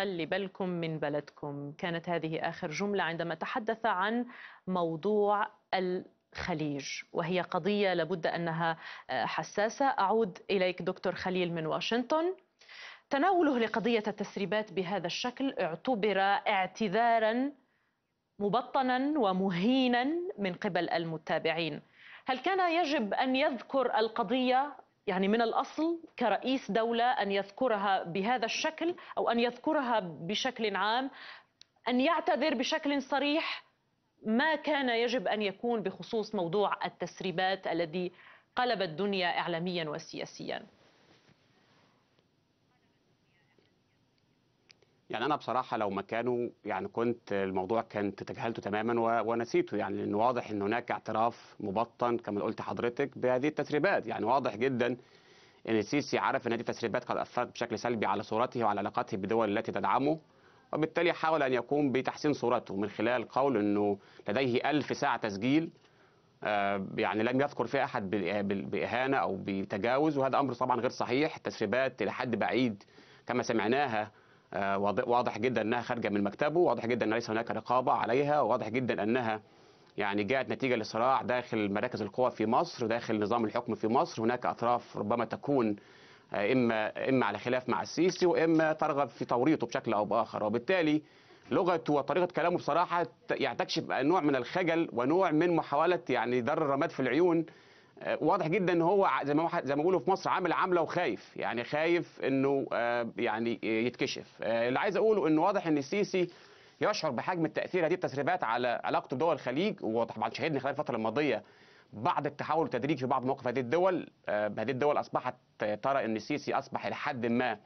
خلي بالكم من بلدكم كانت هذه آخر جملة عندما تحدث عن موضوع الخليج وهي قضية لابد أنها آه، حساسة أعود إليك دكتور خليل من واشنطن تناوله لقضية التسريبات بهذا الشكل اعتبر اعتذارا مبطنا ومهينا من قبل المتابعين هل كان يجب أن يذكر القضية يعني من الأصل كرئيس دولة أن يذكرها بهذا الشكل أو أن يذكرها بشكل عام أن يعتذر بشكل صريح ما كان يجب أن يكون بخصوص موضوع التسريبات الذي قلب الدنيا إعلاميا وسياسيا يعني انا بصراحه لو مكانه يعني كنت الموضوع كان تجاهلته تماما و... ونسيته يعني لان واضح ان هناك اعتراف مبطن كما قلت حضرتك بهذه التسريبات يعني واضح جدا ان السيسي عرف ان هذه التسريبات قد اثرت بشكل سلبي على صورته وعلى علاقاته بالدول التي تدعمه وبالتالي حاول ان يقوم بتحسين صورته من خلال قول انه لديه ألف ساعه تسجيل آه، يعني لم يذكر فيها احد باهانه او بتجاوز وهذا امر طبعا غير صحيح التسريبات الى حد بعيد كما سمعناها آه، واضح جدا انها خارجه من مكتبه واضح جدا ان ليس هناك رقابه عليها واضح جدا انها يعني جاءت نتيجه لصراع داخل مراكز القوى في مصر داخل نظام الحكم في مصر هناك اطراف ربما تكون آه، اما اما على خلاف مع السيسي واما ترغب في توريطه بشكل او باخر وبالتالي لغته وطريقه كلامه بصراحه يعني تكشف نوع من الخجل ونوع من محاوله يعني در الرماد في العيون آه، واضح جدا ان هو زي ما زي ما بيقولوا في مصر عامل عامله وخايف يعني خايف انه آه، يعني آه، يتكشف اللي عايز اقوله انه واضح ان السيسي يشعر بحجم التاثير هذه التسريبات على علاقته بدول الخليج وطبعا شهدنا خلال الفتره الماضيه بعض التحول التدريجي في بعض مواقف هذه الدول هذه الدول اصبحت ترى ان السيسي اصبح لحد ما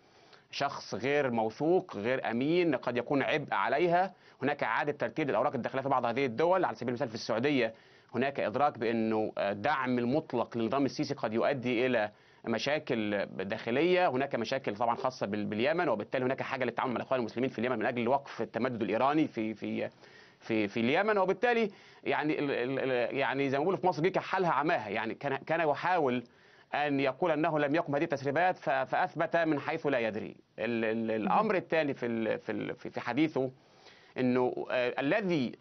شخص غير موثوق غير امين قد يكون عبء عليها هناك اعاده ترتيب الاوراق الداخليه في بعض هذه الدول على سبيل المثال في السعوديه هناك إدراك بأنه آه، دعم المطلق للنظام السيسي قد يؤدي إلى مشاكل داخليه هناك مشاكل طبعا خاصه باليمن وبالتالي هناك حاجه للتعاون مع الاخوان المسلمين في اليمن من اجل وقف التمدد الايراني في في في في اليمن وبالتالي يعني يعني زي ما بيقولوا في مصر جيك حالها عماها يعني كان كان يحاول ان يقول انه لم يقم هذه التسريبات فاثبت من حيث لا يدري الامر الثاني في في في حديثه انه آه، الذي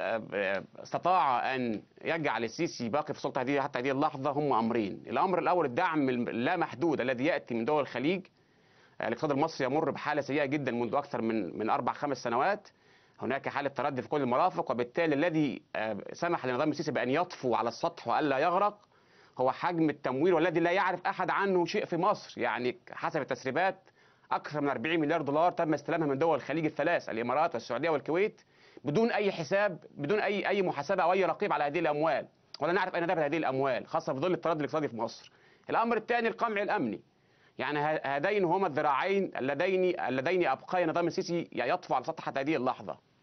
استطاع ان يجعل السيسي باقي في السلطه هذه حتى هذه اللحظه هم امرين، الامر الاول الدعم اللامحدود الذي ياتي من دول الخليج الاقتصاد المصري يمر بحاله سيئه جدا منذ اكثر من من اربع خمس سنوات هناك حاله تردي في كل المرافق وبالتالي الذي آه، سمح لنظام السيسي بان يطفو على السطح والا يغرق هو حجم التمويل والذي لا يعرف احد عنه شيء في مصر يعني حسب التسريبات اكثر من 40 مليار دولار تم استلامها من دول الخليج الثلاث الامارات والسعوديه والكويت بدون اي حساب بدون اي اي محاسبه او اي رقيب على هذه الاموال ولا نعرف اين ذهبت هذه الاموال خاصه في ظل التردد الاقتصادي في مصر. الامر الثاني القمع الامني. يعني هذين هما الذراعين اللذين اللذين ابقيا النظام السيسي يطفو على سطح هذه اللحظه.